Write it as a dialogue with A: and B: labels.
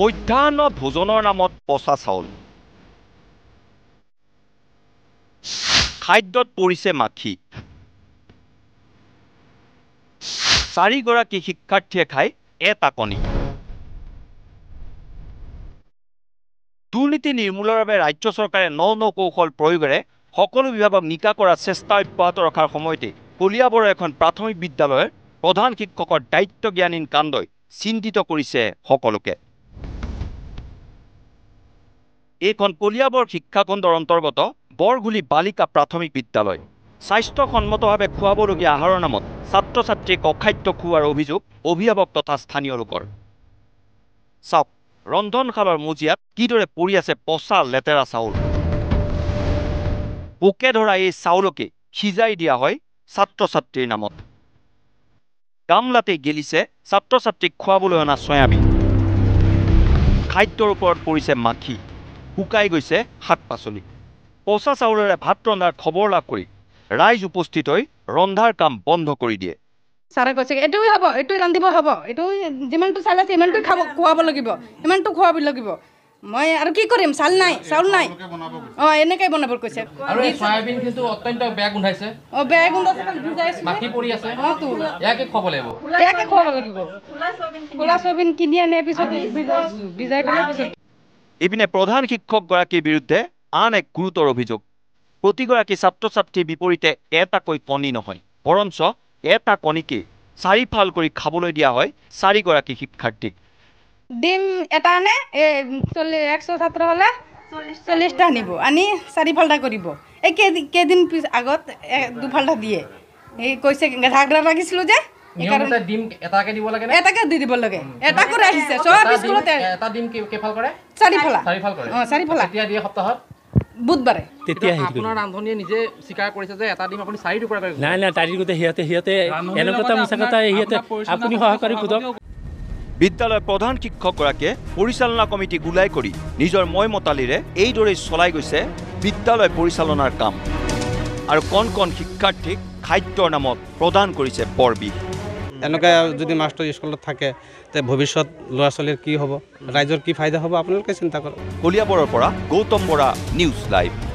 A: মধ্যাহ্ন ভোজনৰ নামত পচা চাউল খাদ্যত পৰিছে মাখি চাৰিগৰাকী শিক্ষাৰ্থীয়ে খাই এটা কণী দুৰ্নীতি নিৰ্মূলৰ বাবে ৰাজ্য চৰকাৰে ন ন কৌশল প্ৰয়োগেৰে সকলো বিভাগক নিকা কৰাৰ চেষ্টা অব্যাহত ৰখাৰ সময়তে কলিয়াবৰৰ এখন প্ৰাথমিক বিদ্যালয়ৰ প্ৰধান শিক্ষকৰ দায়িত্ব জ্ঞানীন কাণ্ডই চিন্তিত কৰিছে সকলোকে এইখন কলিয়াবৰ শিক্ষাখণ্ডৰ অন্তৰ্গত বৰঘুলি বালিকা প্ৰাথমিক বিদ্যালয় স্বাস্থ্যসন্মতভাৱে খোৱাবলগীয়া আহাৰৰ নামত ছাত্ৰ ছাত্ৰীক অখাদ্য খোৱাৰ অভিযোগ অভিভাৱক তথা স্থানীয় লোকৰ চাওক ৰন্ধনশালৰ মজিয়াত কিদৰে পৰি আছে পচা লেতেৰা চাউল পোকে ধৰা এই চাউলকে সিজাই দিয়া হয় ছাত্ৰ ছাত্ৰীৰ নামত গামলাতেই গেলিছে ছাত্ৰ ছাত্ৰীক খোৱাবলৈ অনা চয়াবিন খাদ্যৰ ওপৰত পৰিছে মাখি শুকাই গৈছে শাক পাচলি পচা চাউলেৰে ভাত ৰন্ধাৰ খবৰ লাভ কৰি ৰাইজ উপস্থিত হৈ ৰন্ধাৰ কাম বন্ধ কৰি দিয়ে
B: ছাৰে কৈছে এইটোৱে হ'ব এইটোৱে ৰান্ধিব হ'ব এইটো যিমানটো চাউল আছে সিমানটো খাব খুৱাব লাগিব সিমানটো খুৱাব লাগিব মই আৰু কি কৰিম চাউল নাই চাউল নাই অঁ এনেকৈ বনাব কৈছে খোলা চয়াবিন কিনি আনে পিছত
A: ইপিনে প্ৰধান শিক্ষকগৰাকীৰ বিৰুদ্ধে আন এক গুৰুতৰ অভিযোগ প্ৰতিগৰাকী ছাত্ৰ ছাত্ৰীৰ বিপৰীতে এটাকৈ কণী নহয় বৰঞ্চ এটা কণীকেই চাৰিফাল কৰি খাবলৈ দিয়া হয় চাৰিগৰাকী শিক্ষাৰ্থীক
B: দিম এটা আনে এই একশ ছাত্ৰ হ'লে চল্লিছটা আনিব আনি চাৰিফালটা কৰিব এই কেইদিন কেইদিন আগত দুফালটা দিয়ে এই কৈছে ঘাগৰা লাগিছিলোঁ যে নিয়মতে ডিম এটাকে দিব
A: বিদ্যালয় প্ৰধান শিক্ষকগৰাকীয়ে পৰিচালনা কমিটি গোলাই কৰি নিজৰ মই মতালিৰে এইদৰেই চলাই গৈছে বিদ্যালয় পৰিচালনাৰ কাম আৰু কণ কণ শিক্ষাৰ্থীক খাদ্যৰ নামত প্ৰদান কৰিছে বৰবিহ এনেকুৱা যদি মাছটো স্কুলত থাকে তে ভৱিষ্যত ল'ৰা ছোৱালীৰ কি হ'ব ৰাইজৰ কি ফাইদা হ'ব আপোনালোকে চিন্তা কৰক কলিয়াবৰৰ পৰা গৌতম বৰা নিউজ লাইভ